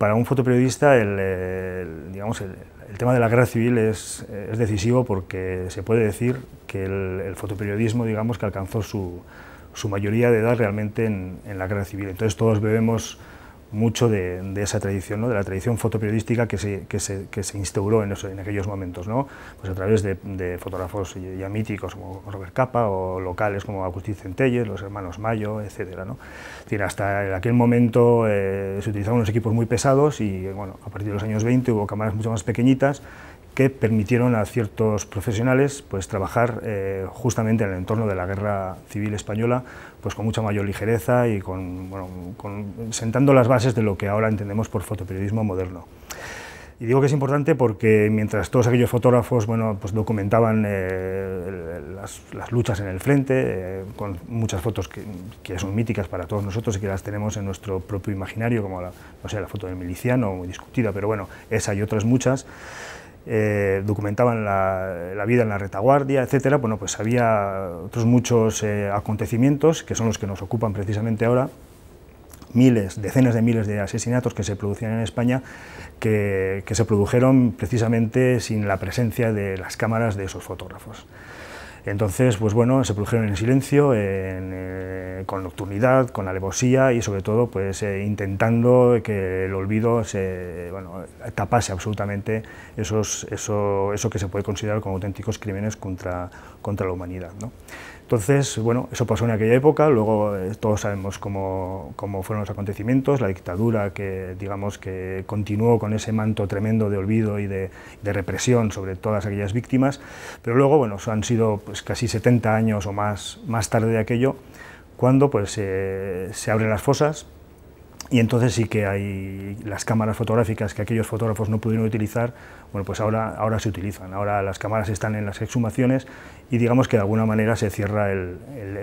para un fotoperiodista el, tema de la guerra civil es, es, decisivo porque se puede decir que el, fotoperiodismo digamos, que alcanzó su, mayoría de edad realmente en, en la guerra civil. Entonces todos bebemos mucho de, esa tradición, ¿no? de la tradición fotoperiodística que se, instauró en, en, aquellos momentos, ¿no? pues a través de, fotógrafos ya míticos como Robert Capa o locales como Agustín Centelles, los hermanos Mayo, etc. ¿no? hasta aquel momento eh, se utilizaban unos equipos muy pesados y bueno, a partir de los años 20 hubo cámaras mucho más pequeñitas que permitieron a ciertos profesionales pues, trabajar eh, justamente en el entorno de la guerra civil española pues, con mucha mayor ligereza y con, bueno, sentando las bases de lo que ahora entendemos por fotoperiodismo moderno. Y digo que es importante porque mientras todos aquellos fotógrafos bueno, pues documentaban eh, las, luchas en el frente, eh, con muchas fotos que, son míticas para todos nosotros y que las tenemos en nuestro propio imaginario, como la, no sé, la foto del miliciano, muy discutida, pero bueno, esa y otras muchas, eh, documentaban la, vida en la retaguardia, etcétera, bueno, pues había otros muchos eh, acontecimientos que son los que nos ocupan precisamente ahora, miles, decenas de miles de asesinatos que se producían en España, que se produjeron precisamente sin la presencia de las cámaras de esos fotógrafos. Entonces, pues bueno, se produjeron en silencio, eh, con nocturnidad, con alevosía y sobre todo pues eh, intentando que el olvido se, bueno, tapase absolutamente esos, eso, eso que se puede considerar como auténticos crímenes contra, contra la humanidad. ¿no? Entonces, bueno, eso pasó en aquella época, luego eh, todos sabemos cómo, fueron los acontecimientos, la dictadura que, digamos, que continuó con ese manto tremendo de olvido y de, represión sobre todas aquellas víctimas, pero luego, bueno, han sido pues, casi 70 años o más, más tarde de aquello, cuando pues, eh, se abren las fosas, y entonces sí que hay las cámaras fotográficas que aquellos fotógrafos no pudieron utilizar, bueno, pues ahora, ahora se utilizan. Ahora las cámaras están en las exhumaciones y digamos que de alguna manera se cierra el,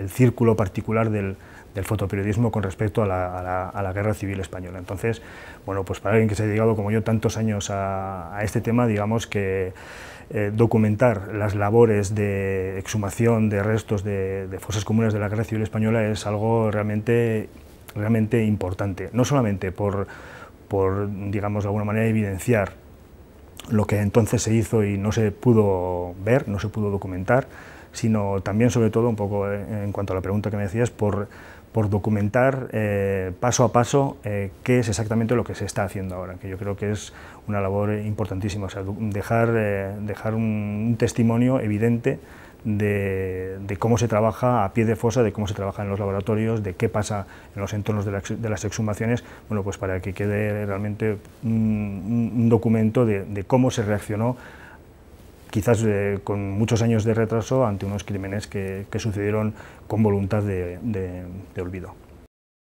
círculo particular del, fotoperiodismo con respecto a la, a, la, guerra civil española. Entonces, bueno, pues para alguien que se ha dedicado como yo tantos años a, este tema, digamos que eh, documentar las labores de exhumación de restos de, de fosas comunes de la guerra civil española es algo realmente realmente importante, no solamente por, digamos, de alguna manera evidenciar lo que entonces se hizo y no se pudo ver, no se pudo documentar, sino también, sobre todo, un poco eh, en cuanto a la pregunta que me decías, por, documentar eh, paso a paso eh, qué es exactamente lo que se está haciendo ahora, que yo creo que es una labor importantísima, o sea, dejar, dejar un testimonio evidente de, cómo se trabaja a pie de fosa, de cómo se trabaja en los laboratorios, de qué pasa en los entornos de, las exhumaciones, bueno, pues para que quede realmente un, documento de, cómo se reaccionó quizás eh, con muchos años de retraso ante unos crímenes que, sucedieron con voluntad de olvido.